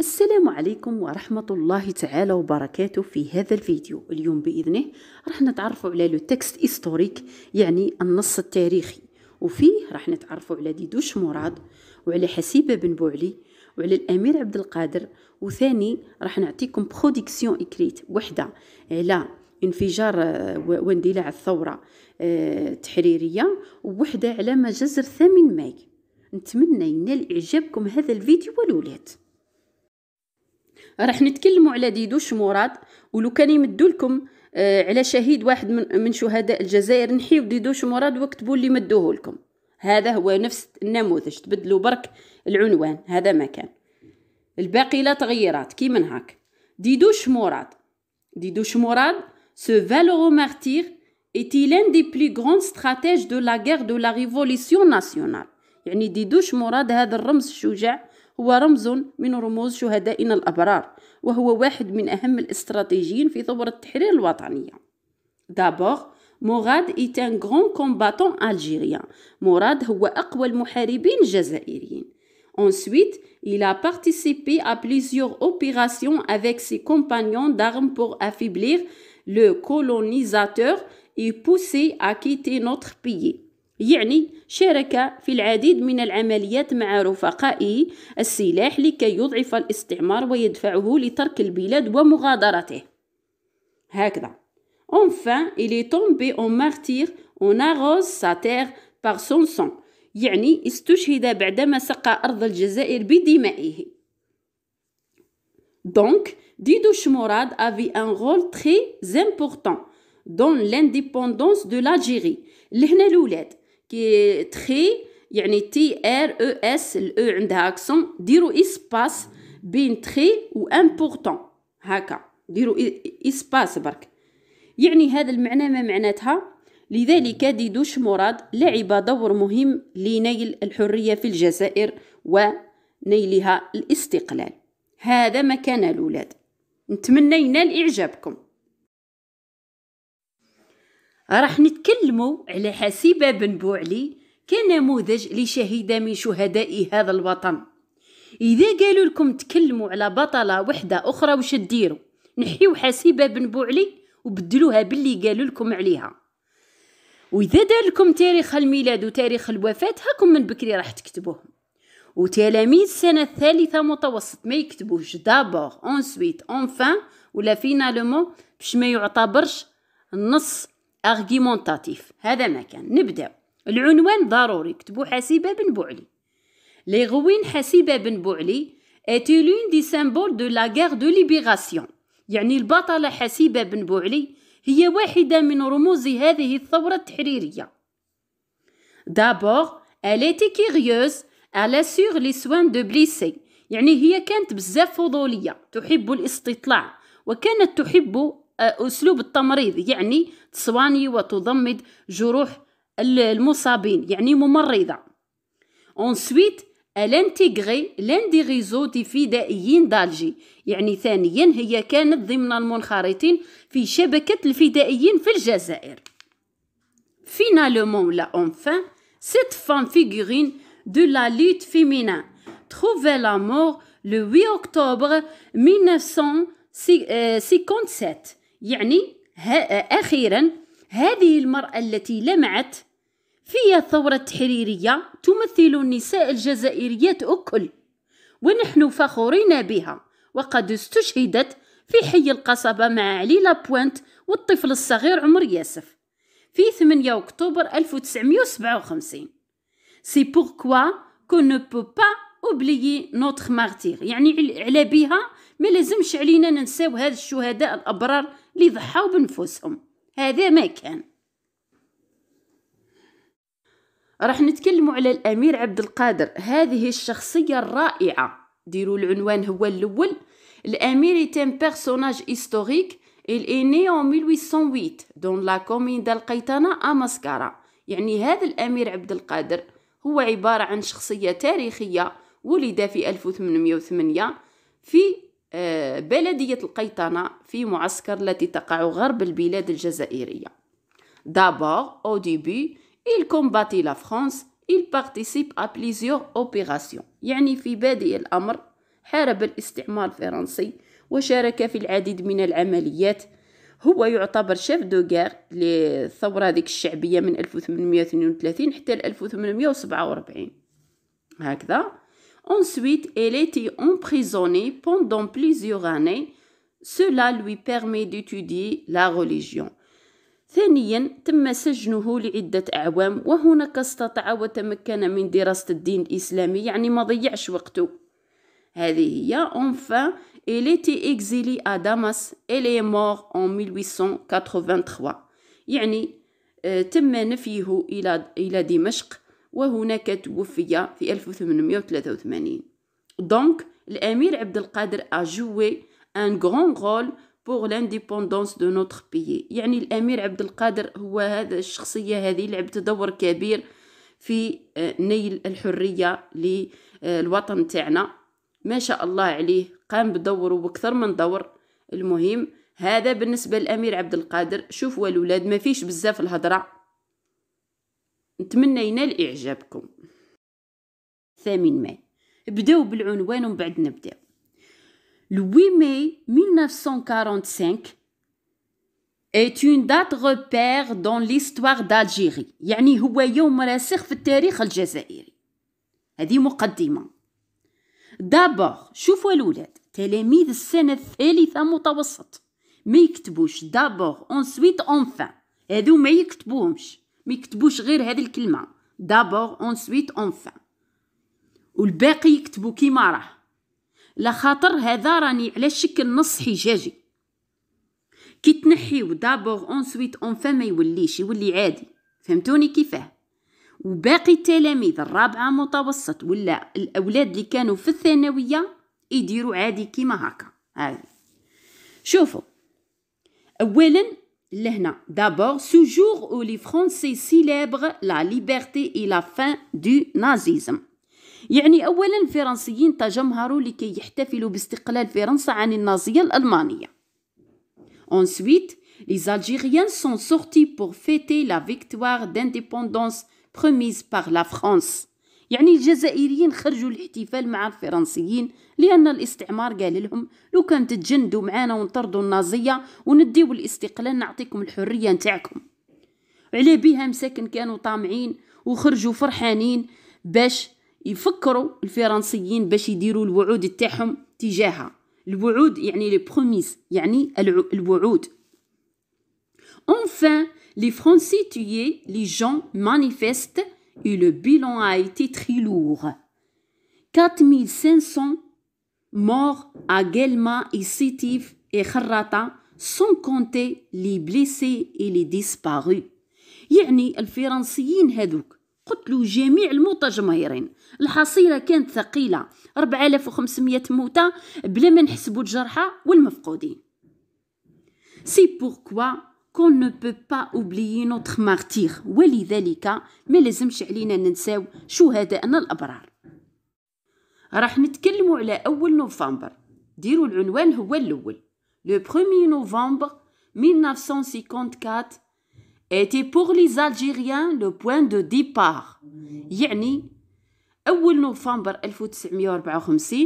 السلام عليكم ورحمة الله تعالى وبركاته في هذا الفيديو اليوم بإذنه راح نتعرف على لو تكست إستوريك يعني النص التاريخي وفيه راح نتعرف على ديدوش مراد وعلى حسيبة بن بوعلي وعلى الأمير عبد القادر وثاني راح نعطيكم بخوديكسيون إكريت وحدة على انفجار آه، واندلاع الثورة التحريرية آه، ووحدة على مجزر ثامن ماي نتمنى ينال إعجابكم هذا الفيديو والولاد راح نتكلموا على ديدوش مراد ولو كان يمدوا لكم آه، على شهيد واحد من, من شهداء الجزائر نحيو ديدوش مراد واكتبوا اللي مدوه لكم هذا هو نفس النموذج تبدلوا برك العنوان هذا ما كان الباقي لا تغيرات كي من هاك ديدوش مراد ديدوش مراد سو فالورو مارتير était لان دي بلي grands ستراتيج دو لا guerre دو لا ريفوليسيون ناسيونال يعني ديدوش مراد هذا الرمز الشجاع هو رمز من رموز شهدائنا الأبرار وهو واحد من أهم الاستراتيجيين في ثورة التحرير الوطنية دابور موراد إيتان غون كومباتون ألجيريان موراد هو أقوى المحاربين الجزائريين Ensuite, il a participé à plusieurs opérations avec ses compagnons d'armes pour affaiblir le colonisateur et pousser à quitter notre pays. يعني شارك في العديد من العمليات مع رفقائه السلاح لكي يضعف الاستعمار ويدفعه لترك البلاد ومغادرته هكذا انفا الي تومبي اون مارتير اون اغوز ساتير sa terre par يعني استشهد بعدما سقى أرض الجزائر بدمائه. دونك ديدوش مراد افي ان رول تري important دون لانديبوندونس دو لاجيري لهنا الولاد كي تخي يعني تي ار او اس الاو عندها اكسون ديروا اسباس بين تخي و امبورطون هكا ديروا اسباس برك يعني هذا المعنى ما معناتها لذلك ديدوش مراد لعب دور مهم لنيل الحرية في الجزائر ونيلها الاستقلال هذا مكان الأولاد نتمنى ينال إعجابكم راح نتكلموا على حسيبة بن بوعلي كنموذج لشهيدة من شهداء هذا الوطن إذا قالوا لكم تكلموا على بطلة وحدة أخرى وش تديروا نحيو حسيبة بن بوعلي وبدلوها باللي قالوا لكم عليها وإذا دار لكم تاريخ الميلاد وتاريخ الوفاة هاكم من بكري راح تكتبوهم وتلاميذ السنة الثالثة متوسط ما يكتبوش دابور اونسويت اونفان ولا فينالومون باش ما يعتبرش النص أرغيمونتاتيف هذا ما كان نبدأ العنوان ضروري كتبوا حسيبة بن بوعلي ليغوين حسيبة بن بوعلي اتي لون دي symboles دو la guerre de يعني البطلة حسيبة بن بوعلي هي واحدة من رموز هذه الثورة التحريرية دابور elle était curieuse, elle assure les soins de blessés يعني هي كانت بزاف فضولية تحب الاستطلاع وكانت تحب آه، أسلوب التمريض يعني تصواني وتضمد جروح المصابين يعني ممرضة أنسويت الانتيغري لانديغيزو دي فدائيين دالجي يعني ثانيا هي كانت ضمن المنخرطين في شبكة الفدائيين في الجزائر finalement لا enfin cette فان فيغورين دو لا lutte فيمينا trouvait لا مور لو 8 اكتوبر 1957 يعني ها أخيرا هذه المرأة التي لمعت في الثورة التحريرية تمثل النساء الجزائريات أكل ونحن فخورين بها وقد استشهدت في حي القصبة مع علي لابوينت والطفل الصغير عمر ياسف في 8 أكتوبر 1957 سي بوركوا كو نو بو با اوبليي نوتخ مارتير يعني على بيها ما لازمش علينا ننساو هاد الشهداء الابرار اللي ضحاو بنفوسهم هذا ما كان راح نتكلموا على الامير عبد القادر هذه الشخصيه الرائعه ديروا العنوان هو الاول الامير تيم بيرسوناج هيستوريك il est né en 1808 dans la commune d'Alqaitana à Mascara يعني هذا الامير عبد القادر هو عباره عن شخصيه تاريخيه ولد في 1808 في آه، بلدية القيطنة في معسكر التي تقع غرب البلاد الجزائرية دابور او ديبي il combattit la France il participe à plusieurs opérations يعني في بادئ الأمر حارب الاستعمار الفرنسي وشارك في العديد من العمليات هو يعتبر شيف غير للثورة ذيك الشعبية من 1832 حتى 1847 هكذا Ensuite, elle était emprisonnée pendant plusieurs années. Cela lui permet d'étudier la religion. ثانيا تم سجنه لعدة أعوام وهناك استطاع وتمكن من دراسة الدين الإسلامي يعني ما ضيعش وقته enfin elle était exilée à Damas elle est mort en 1883 يعني تم نفيه إلى دمشق وهناك توفي في 1883 دونك الأمير عبد القادر اجوي ان غران رول rôle لانديبوندونس دو نوتر notre يعني الأمير عبد القادر هو هذا الشخصية هذه لعبت دور كبير في آه، نيل الحرية للوطن تاعنا ما شاء الله عليه قام بدور وأكثر من دور المهم هذا بالنسبة للأمير عبد القادر شوفوا الأولاد ما فيش بزاف الهضرة نتمنى ينال إعجابكم ثامن ماي بداو بالعنوان ومن بعد نبداو لوي ماي 1945 est une date repère dans l'histoire d'Algérie يعني هو يوم راسخ في التاريخ الجزائري هذه مقدمة دابور شوفوا الولاد تلاميذ السنة الثالثة متوسط ما يكتبوش دابور انسويت اونفان هذو ما يكتبوهمش ما يكتبوش غير هذه الكلمه دابور اونسويت اونفان والباقي يكتبوا كيما راه لا خاطر هذا راني على شكل نص حجاجي كي تنحيو دابور اونسويت اونفان ما يوليش يولي عادي فهمتوني كيفاه وباقي التلاميذ الرابعه متوسط ولا الاولاد اللي كانوا في الثانويه يديروا عادي كيما هكا عادي شوفوا اولا D'abord, ce jour où les Français célèbrent la liberté et la fin du nazisme. Ensuite, les Algériens sont sortis pour fêter la victoire d'indépendance promise par la France. يعني الجزائريين خرجوا الاحتفال مع الفرنسيين لأن الاستعمار قال لهم لو كان تتجندوا معانا ونطردوا النازية ونديوا الاستقلال نعطيكم الحرية نتاعكم على بيها مساكن كانوا طامعين وخرجوا فرحانين باش يفكروا الفرنسيين باش يديروا الوعود تاعهم تجاهها الوعود يعني لي بروميس يعني الوعود اونفان لي فرونسي تيي لي جون مانيفيست et le bilan a été très lourd. 4500 morts à Gelma, et Sétif et Kharrata, sans compter les blessés et les disparus. يعني الفرنسيين هذوك قتلوا جميع المتجمهرين الحصيلة كانت ثقيلة 4500 موتى بلا ما نحسبوا الجرحى والمفقودين سي بوركوا qu'on ne peut pas oublier notre martyr ولذلك ما لازمش علينا ننساو شهدائنا الأبرار راح نتكلموا على أول نوفمبر ديروا العنوان هو الأول le 1er novembre 1954 était pour les Algériens le point de départ يعني أول نوفمبر 1954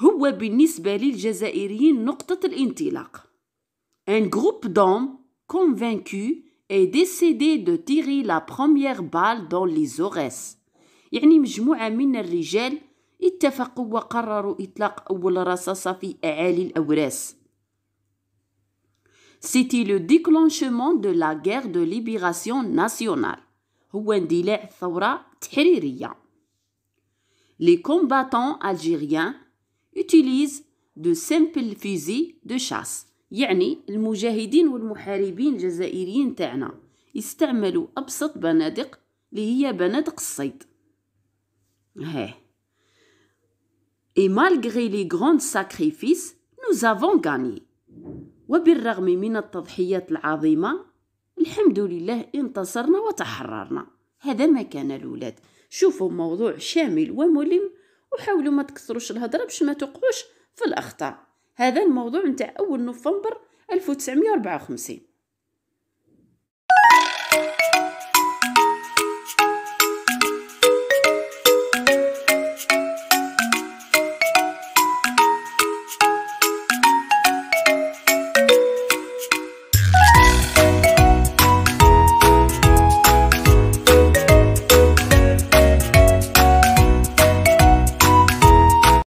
هو بالنسبة للجزائريين نقطة الانطلاق Un groupe d'hommes convaincus est décidé de tirer la première balle dans les Aurès C'était le déclenchement de la guerre de libération nationale هو اندلاع Les combattants algériens utilisent de simples fusils de chasse يعني المجاهدين والمحاربين الجزائريين تاعنا استعملوا أبسط بنادق اللي هي بنادق الصيد هاه اي مالغري لي grands ساكريفيس نو زافون غاني وبالرغم من التضحيات العظيمة الحمد لله انتصرنا وتحررنا هذا ما كان الولاد شوفوا موضوع شامل وملم وحاولوا ما تكثروش الهضره باش ما تقعوش في الاخطاء هذا الموضوع نتاع اول نوفمبر 1954